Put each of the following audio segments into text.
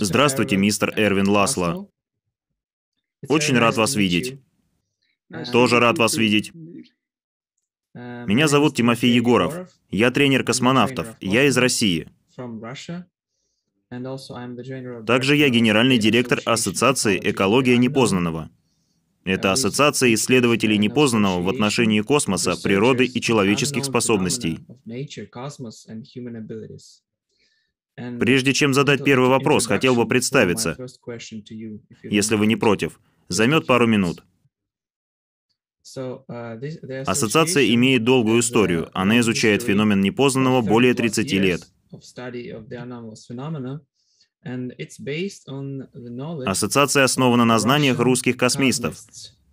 Здравствуйте, мистер Эрвин Ласло. Очень рад вас видеть. Uh, Тоже рад вас видеть. Uh, Меня зовут Тимофей Егоров. Я тренер космонавтов. Я из России. Также я генеральный директор Ассоциации «Экология uh, непознанного». Это ассоциация исследователей непознанного в отношении космоса, природы и человеческих способностей. Прежде чем задать первый вопрос, хотел бы представиться, если вы не против. Займет пару минут. Uh, Ассоциация имеет долгую uh, историю. Она изучает феномен непознанного более 30 лет. Ассоциация основана на знаниях русских космистов.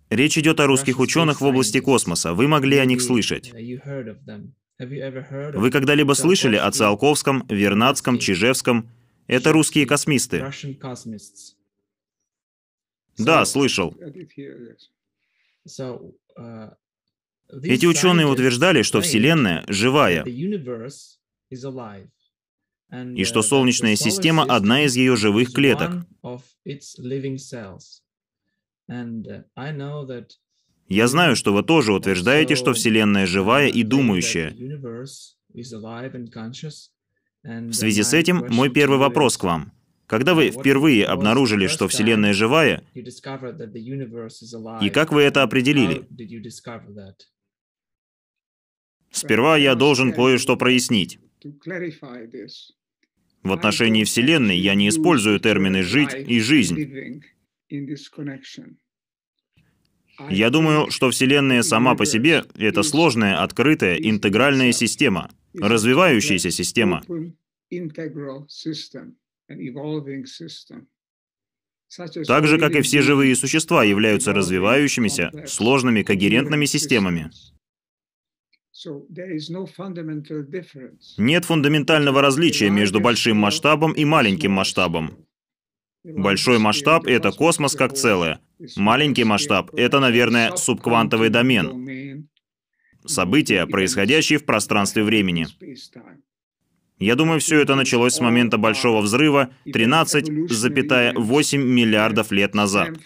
Речь идет о русских ученых в области космоса. Вы могли о них слышать. Uh, вы когда-либо слышали о Циолковском, Вернадском, Чижевском? Это русские космисты. Да, слышал. Uh, Эти ученые утверждали, что Вселенная живая, и что Солнечная система — одна из ее живых клеток. Uh, Я знаю, что вы тоже утверждаете, что Вселенная живая и думающая, в связи с этим мой первый вопрос к вам. Когда вы впервые обнаружили, что Вселенная живая, и как вы это определили? Сперва я должен кое-что прояснить. В отношении Вселенной я не использую термины «жить» и «жизнь». Я думаю, что Вселенная сама по себе — это сложная, открытая, интегральная система, развивающаяся система. Так же, как и все живые существа являются развивающимися, сложными, когерентными системами. Нет фундаментального различия между большим масштабом и маленьким масштабом. Большой масштаб — это космос как целое. Маленький масштаб — это, наверное, субквантовый домен. События, происходящие в пространстве времени. Я думаю, все это началось с момента Большого Взрыва 13,8 миллиардов лет назад.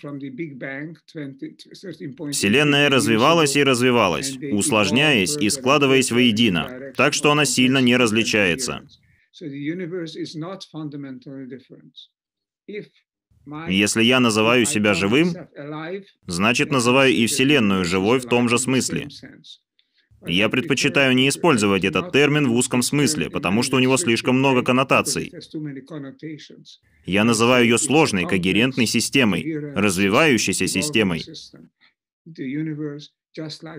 Вселенная развивалась и развивалась, усложняясь и складываясь воедино, так что она сильно не различается. Если я называю себя живым, значит называю и Вселенную живой в том же смысле. Я предпочитаю не использовать этот термин в узком смысле, потому что у него слишком много коннотаций. Я называю ее сложной, когерентной системой, развивающейся системой.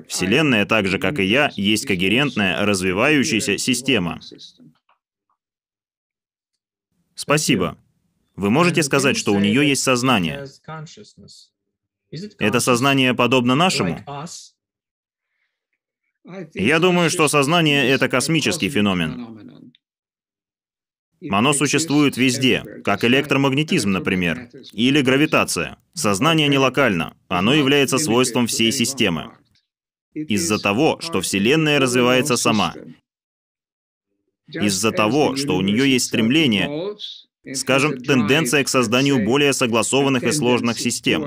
Вселенная, так же как и я, есть когерентная, развивающаяся система. Спасибо. Вы можете сказать, что у нее есть сознание? Это сознание подобно нашему? Я думаю, что сознание — это космический феномен. Оно существует везде, как электромагнетизм, например, или гравитация. Сознание не локально, оно является свойством всей системы. Из-за того, что Вселенная развивается сама, из-за того, что у нее есть стремление, Скажем, тенденция к созданию более согласованных и сложных систем,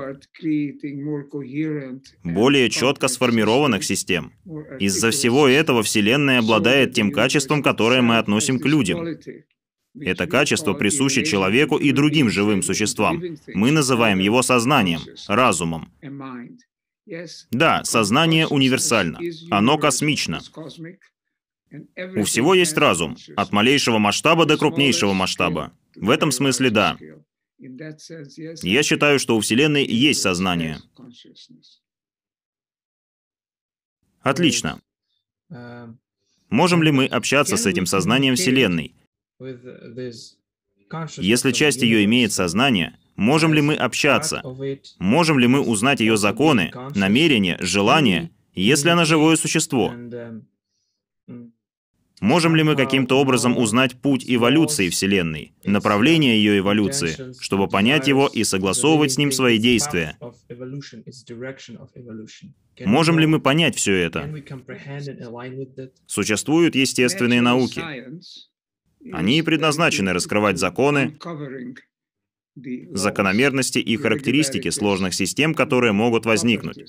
более четко сформированных систем. Из-за всего этого Вселенная обладает тем качеством, которое мы относим к людям. Это качество присуще человеку и другим живым существам. Мы называем его сознанием, разумом. Да, сознание универсально. Оно космично. У всего есть разум, от малейшего масштаба до крупнейшего масштаба. В этом смысле да. Я считаю, что у Вселенной есть сознание. Отлично. Можем ли мы общаться с этим сознанием Вселенной? Если часть ее имеет сознание, можем ли мы общаться? Можем ли мы узнать ее законы, намерения, желания, если она живое существо? Можем ли мы каким-то образом узнать путь эволюции Вселенной, направление ее эволюции, чтобы понять его и согласовывать с ним свои действия? Можем ли мы понять все это? Существуют естественные науки. Они предназначены раскрывать законы, закономерности и характеристики сложных систем, которые могут возникнуть.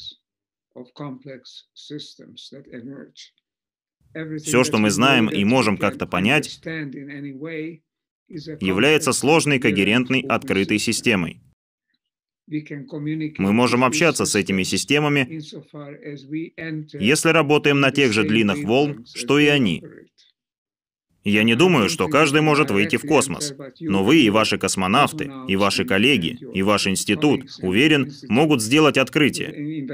Все, что мы знаем и можем как-то понять, является сложной, когерентной, открытой системой. Мы можем общаться с этими системами, если работаем на тех же длинах волн, что и они. Я не думаю, что каждый может выйти в космос, но вы и ваши космонавты, и ваши коллеги, и ваш институт, уверен, могут сделать открытие.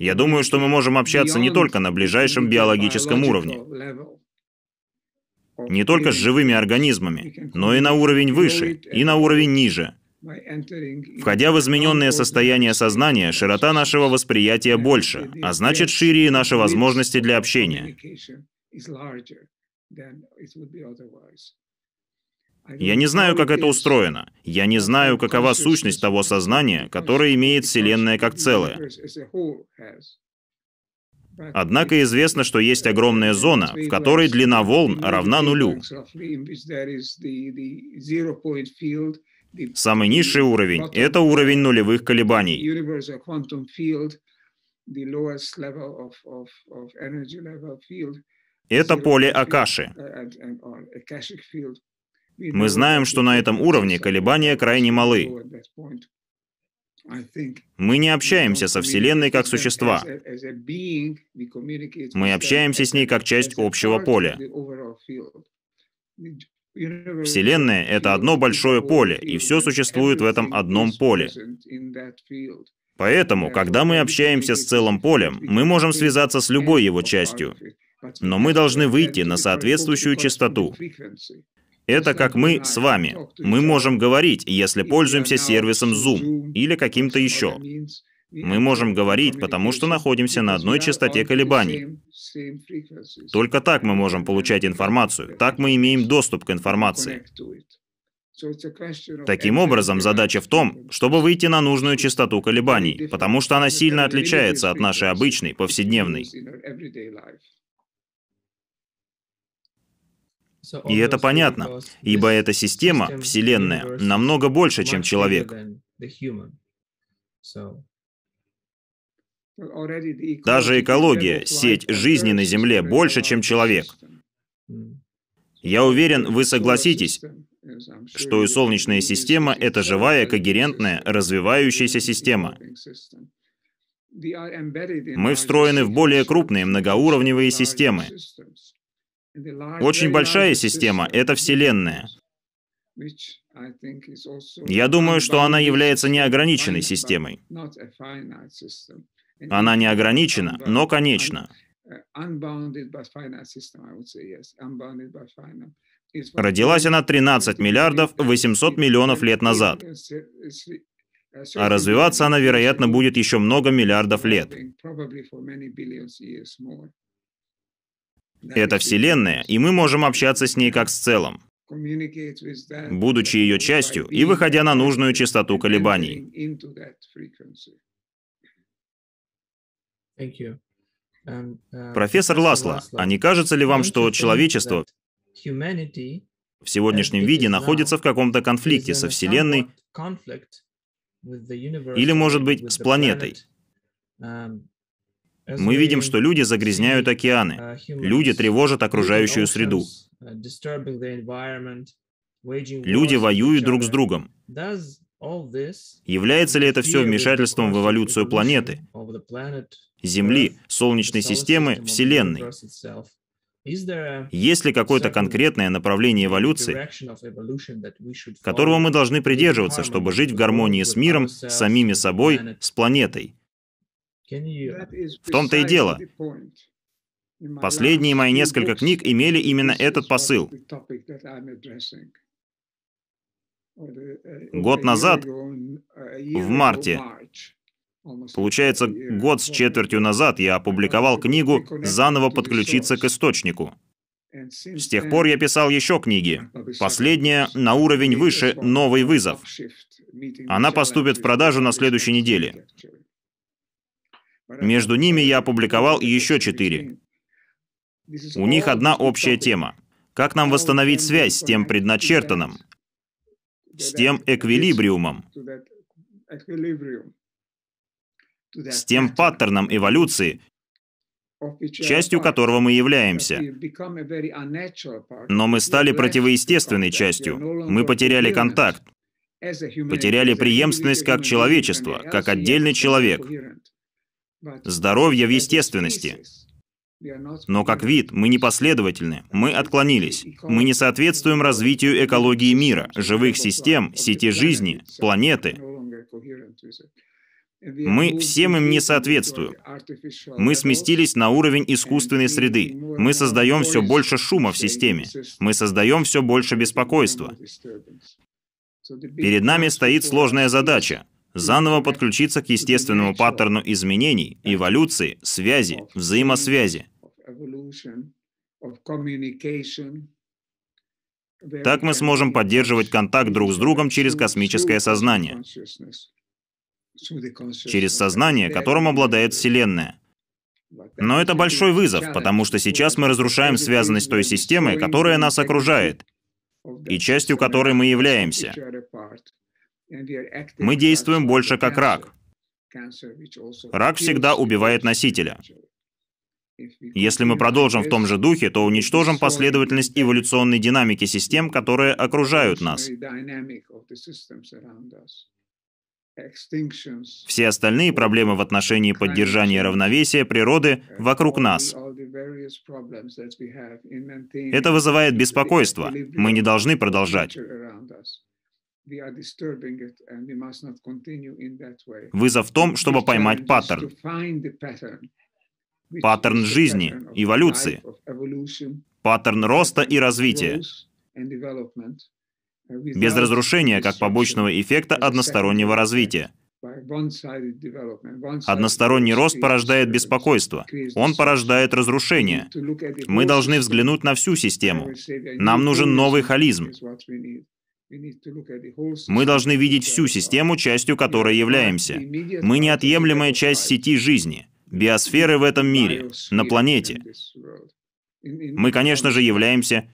Я думаю, что мы можем общаться не только на ближайшем биологическом уровне, не только с живыми организмами, но и на уровень выше, и на уровень ниже. Входя в измененное состояние сознания, широта нашего восприятия больше, а значит шире и наши возможности для общения. Я не знаю, как это устроено. Я не знаю, какова сущность того сознания, которое имеет Вселенная как целое. Однако известно, что есть огромная зона, в которой длина волн равна нулю. Самый низший уровень — это уровень нулевых колебаний. Это поле Акаши. Мы знаем, что на этом уровне колебания крайне малы. Мы не общаемся со Вселенной как существа. Мы общаемся с ней как часть общего поля. Вселенная — это одно большое поле, и все существует в этом одном поле. Поэтому, когда мы общаемся с целым полем, мы можем связаться с любой его частью, но мы должны выйти на соответствующую частоту. Это как мы с вами. Мы можем говорить, если пользуемся сервисом Zoom или каким-то еще. Мы можем говорить, потому что находимся на одной частоте колебаний. Только так мы можем получать информацию, так мы имеем доступ к информации. Таким образом, задача в том, чтобы выйти на нужную частоту колебаний, потому что она сильно отличается от нашей обычной, повседневной. И это понятно, ибо эта система, Вселенная, намного больше, чем человек. Даже экология, сеть жизни на Земле больше, чем человек. Я уверен, вы согласитесь, что и Солнечная система — это живая, когерентная, развивающаяся система. Uh, Мы встроены в более крупные многоуровневые системы. Очень большая система — это Вселенная. Я думаю, что она является неограниченной системой. Она не ограничена, но конечна. Родилась она 13 миллиардов 800 миллионов лет назад. А развиваться она, вероятно, будет еще много миллиардов лет. Это Вселенная, и мы можем общаться с ней как с целым, будучи ее частью и выходя на нужную частоту колебаний. Uh, Профессор Ласло, а не кажется ли вам, что человечество в сегодняшнем виде находится в каком-то конфликте со Вселенной или, может быть, с планетой? Мы видим, что люди загрязняют океаны, люди тревожат окружающую среду. Люди воюют друг с другом. Является ли это все вмешательством в эволюцию планеты, Земли, Солнечной системы, Вселенной? Есть ли какое-то конкретное направление эволюции, которого мы должны придерживаться, чтобы жить в гармонии с миром, с самими собой, с планетой? В том-то и дело. Последние мои несколько книг имели именно этот посыл. Uh, год назад, в марте, получается год с четвертью назад, я опубликовал книгу «Заново подключиться к источнику». С тех пор я писал еще книги. Последняя на уровень выше «Новый вызов». Она поступит в продажу на следующей неделе. Между ними я опубликовал еще четыре. У них одна общая тема. Как нам восстановить связь с тем предначертанным, с тем эквилибриумом, с тем паттерном эволюции, частью которого мы являемся. Но мы стали противоестественной частью. Мы потеряли контакт, потеряли преемственность как человечество, как отдельный человек. Здоровье в естественности. Но как вид мы непоследовательны, мы отклонились. Мы не соответствуем развитию экологии мира, живых систем, сети жизни, планеты. Мы всем им не соответствуем. Мы сместились на уровень искусственной среды. Мы создаем все больше шума в системе. Мы создаем все больше беспокойства. Перед нами стоит сложная задача заново подключиться к естественному паттерну изменений, эволюции, связи, взаимосвязи. Так мы сможем поддерживать контакт друг с другом через космическое сознание, через сознание, которым обладает Вселенная. Но это большой вызов, потому что сейчас мы разрушаем связанность той системы, которая нас окружает, и частью которой мы являемся. Мы действуем больше как рак. Рак всегда убивает носителя. Если мы продолжим в том же духе, то уничтожим последовательность эволюционной динамики систем, которые окружают нас. Все остальные проблемы в отношении поддержания равновесия природы uh, вокруг нас. Это вызывает беспокойство. Мы не должны продолжать. Вызов в том, чтобы поймать паттерн. Паттерн жизни, эволюции. Паттерн роста и развития. Uh, Без разрушения, как побочного эффекта одностороннего развития. Односторонний рост порождает беспокойство, он порождает разрушение. Мы должны взглянуть на всю систему. Нам нужен новый холизм. Мы должны видеть всю систему, частью которой являемся. Мы неотъемлемая часть сети жизни, биосферы в этом мире, на планете. Мы, конечно же, являемся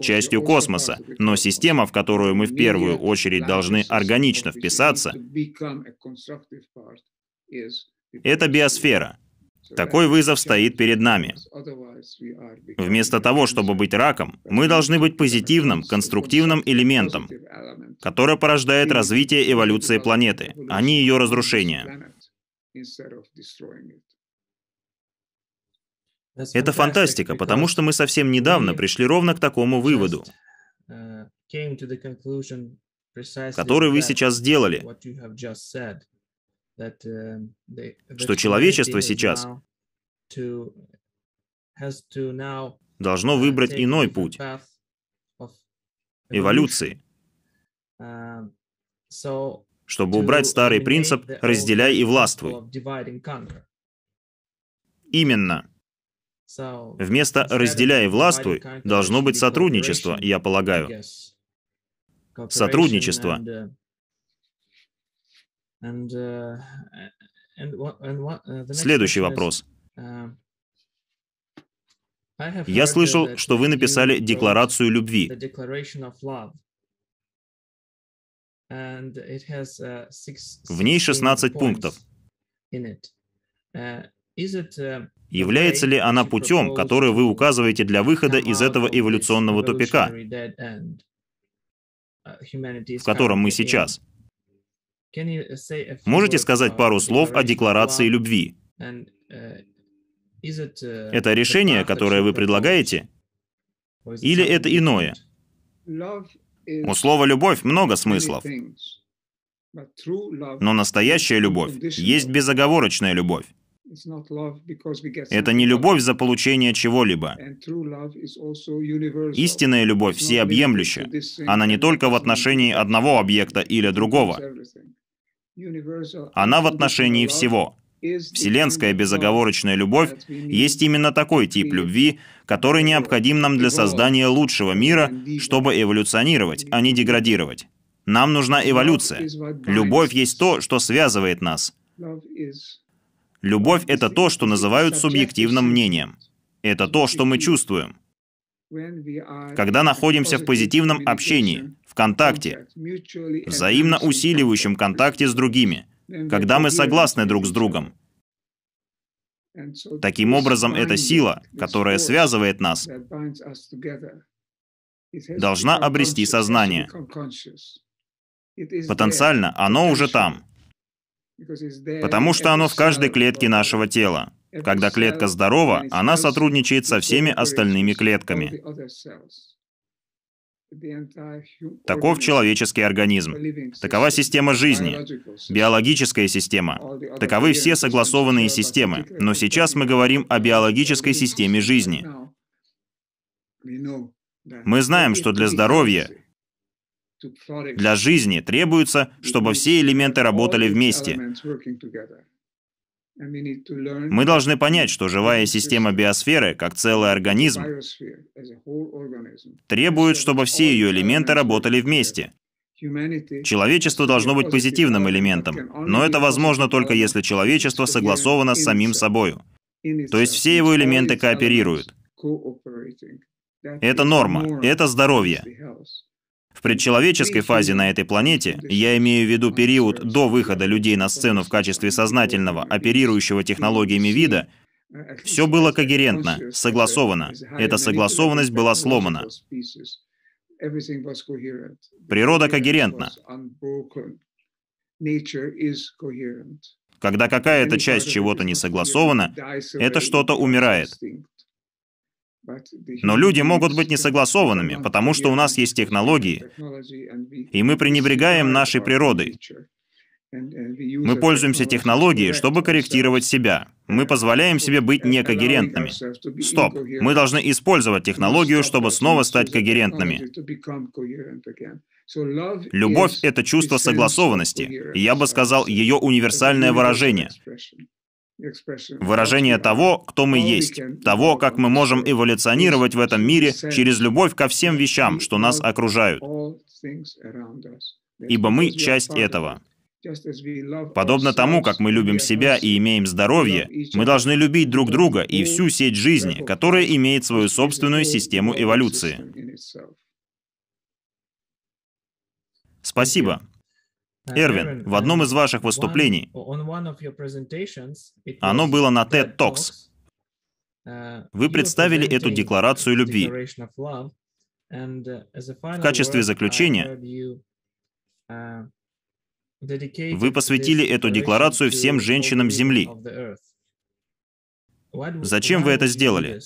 частью космоса, но система, в которую мы в первую очередь должны органично вписаться, это биосфера – такой вызов стоит перед нами. Вместо того, чтобы быть раком, мы должны быть позитивным, конструктивным элементом, который порождает развитие эволюции планеты, а не ее разрушение. Это фантастика, потому что мы совсем недавно пришли ровно к такому выводу, который вы сейчас сделали. Uh, что человечество сейчас должно uh, выбрать иной путь эволюции, um, чтобы убрать старый принцип «разделяй и властвуй». Именно. Вместо «разделяй и властвуй» должно быть сотрудничество, я полагаю. Сотрудничество Uh, uh, Следующий вопрос. Uh, Я слышал, что вы написали декларацию любви. В ней 16 пунктов. Является ли она путем, который вы указываете для выхода из этого эволюционного тупика, в котором мы сейчас? Можете сказать пару слов о декларации любви? Uh, uh, это решение, которое вы предлагаете? Или это иное? У слова «любовь» много смыслов. Но настоящая любовь есть безоговорочная любовь. Это не любовь за получение чего-либо. Истинная любовь всеобъемлющая. Она не только в отношении одного объекта или другого. Она в отношении всего. Вселенская безоговорочная любовь есть именно такой тип любви, который необходим нам для создания лучшего мира, чтобы эволюционировать, а не деградировать. Нам нужна эволюция. Любовь есть то, что связывает нас. Любовь — это то, что называют субъективным мнением. Это то, что мы чувствуем. Когда находимся в позитивном общении, в контакте, взаимно усиливающем контакте с другими, когда мы согласны друг с другом. Таким образом, эта сила, которая связывает нас, должна обрести сознание. Потенциально оно уже там, потому что оно в каждой клетке нашего тела. Когда клетка здорова, она сотрудничает со всеми остальными клетками. Таков человеческий организм. Такова система жизни, биологическая система. Таковы все согласованные системы. Но сейчас мы говорим о биологической системе жизни. Мы знаем, что для здоровья, для жизни требуется, чтобы все элементы работали вместе. Мы должны понять, что живая система биосферы, как целый организм, требует, чтобы все ее элементы работали вместе. Человечество должно быть позитивным элементом, но это возможно только если человечество согласовано с самим собою. То есть все его элементы кооперируют. Это норма, это здоровье. В предчеловеческой фазе на этой планете, я имею в виду период до выхода людей на сцену в качестве сознательного, оперирующего технологиями вида, все было когерентно, согласовано. Эта согласованность была сломана. Природа когерентна. Когда какая-то часть чего-то не согласована, это что-то умирает. Но люди могут быть несогласованными, потому что у нас есть технологии, и мы пренебрегаем нашей природой. Мы пользуемся технологией, чтобы корректировать себя. Мы позволяем себе быть некогерентными. Стоп. Мы должны использовать технологию, чтобы снова стать когерентными. Любовь — это чувство согласованности, и я бы сказал, ее универсальное выражение. Выражение того, кто мы есть, того, как мы можем эволюционировать в этом мире через любовь ко всем вещам, что нас окружают. Ибо мы часть этого. Подобно тому, как мы любим себя и имеем здоровье, мы должны любить друг друга и всю сеть жизни, которая имеет свою собственную систему эволюции. Спасибо. Эрвин, в одном из ваших выступлений, оно было на TED Talks, uh, вы представили эту декларацию любви. Uh, в качестве заключения uh, вы посвятили эту декларацию всем женщинам Земли. Зачем вы это сделали?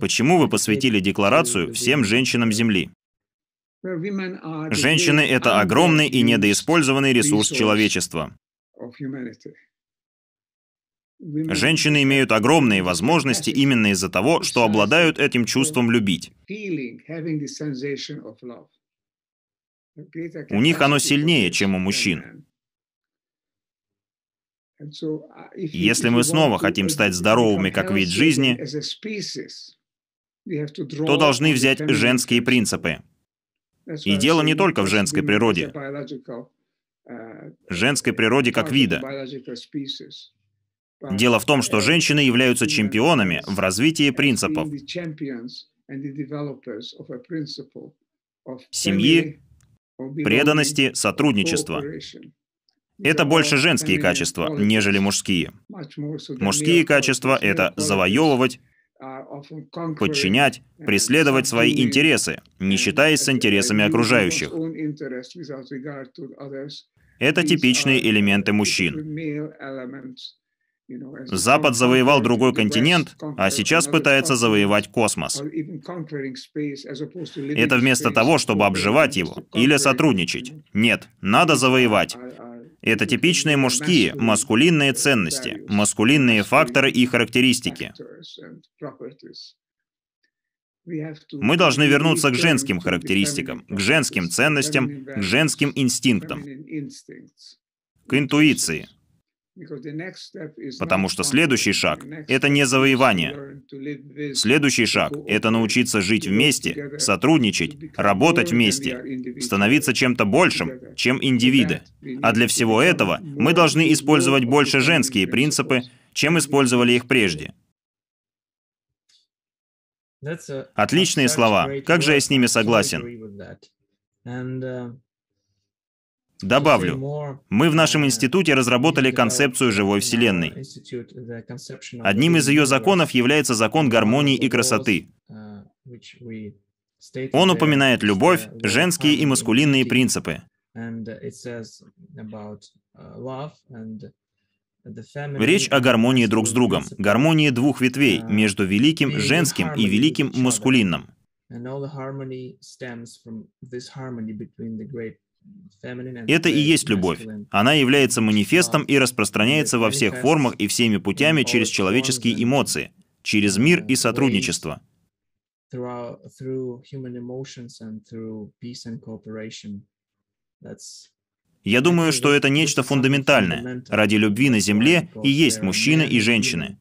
Почему вы посвятили декларацию всем женщинам Земли? Женщины – это огромный и недоиспользованный ресурс человечества. Женщины имеют огромные возможности именно из-за того, что обладают этим чувством любить. У них оно сильнее, чем у мужчин. Uh, Если мы снова хотим uh, стать здоровыми как вид жизни, то должны взять женские принципы – и дело не только uh, в женской природе, женской природе как вида. Дело в том, что uh, женщины являются чемпионами в развитии принципов семьи, преданности, сотрудничества. Это больше женские качества, нежели мужские. Мужские качества — это завоевывать, подчинять, преследовать свои интересы, не считаясь с интересами окружающих. Это типичные элементы мужчин. Запад завоевал другой континент, а сейчас пытается завоевать космос. Это вместо того, чтобы обживать его или сотрудничать. Нет, надо завоевать. Это типичные мужские, маскулинные ценности, маскулинные факторы и характеристики. Мы должны вернуться к женским характеристикам, к женским ценностям, к женским инстинктам, к интуиции, Потому что следующий шаг – это не завоевание. Следующий шаг – это научиться жить вместе, сотрудничать, работать вместе, становиться чем-то большим, чем индивиды. А для всего этого мы должны использовать больше женские принципы, чем использовали их прежде. Отличные слова. Как же я с ними согласен. Добавлю, мы в нашем институте разработали концепцию живой Вселенной. Одним из ее законов является закон гармонии и красоты. Он упоминает любовь, женские и маскулинные принципы. Речь о гармонии друг с другом, гармонии двух ветвей между великим женским и великим маскулинным. Это и есть любовь. Она является манифестом и распространяется во всех формах и всеми путями через человеческие эмоции, через мир и uh, сотрудничество. Я думаю, что это нечто фундаментальное. Ради любви на Земле и есть мужчины и женщины.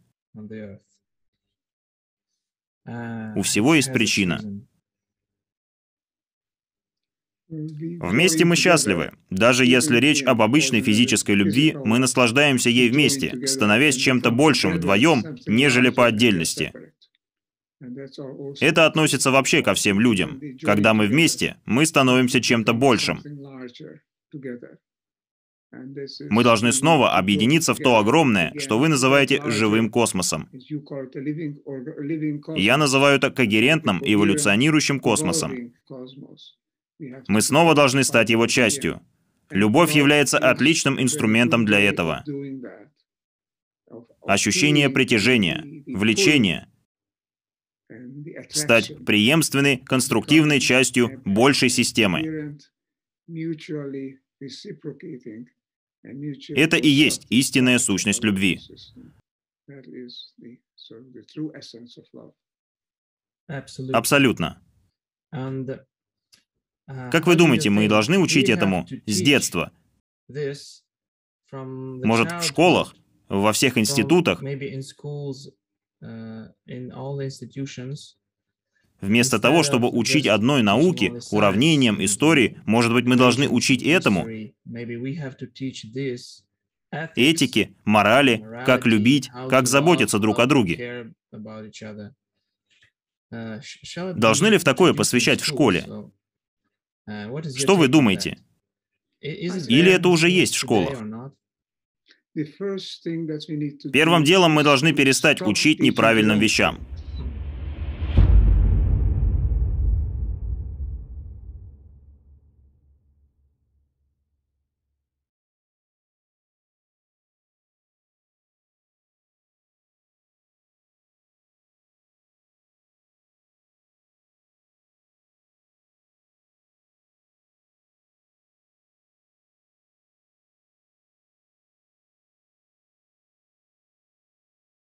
Uh, У всего есть причина. Вместе мы счастливы. Даже если речь об обычной физической любви, мы наслаждаемся ей вместе, становясь чем-то большим вдвоем, нежели по отдельности. Это относится вообще ко всем людям. Когда мы вместе, мы становимся чем-то большим. Мы должны снова объединиться в то огромное, что вы называете живым космосом. Я называю это когерентным эволюционирующим космосом. Мы снова должны стать его частью. Любовь является отличным инструментом для этого. Ощущение притяжения, влечения. Стать преемственной, конструктивной частью большей системы. Это и есть истинная сущность любви. Абсолютно. Как вы думаете, мы должны учить этому с детства? Может, в школах, во всех институтах? Вместо того, чтобы учить одной науке, уравнениям, истории, может быть, мы должны учить этому, этике, морали, как любить, как заботиться друг о друге. Должны ли в такое посвящать в школе? Э, Что вы думаете? Или это уже есть в школах? Первым делом мы должны перестать учить неправильным вещам.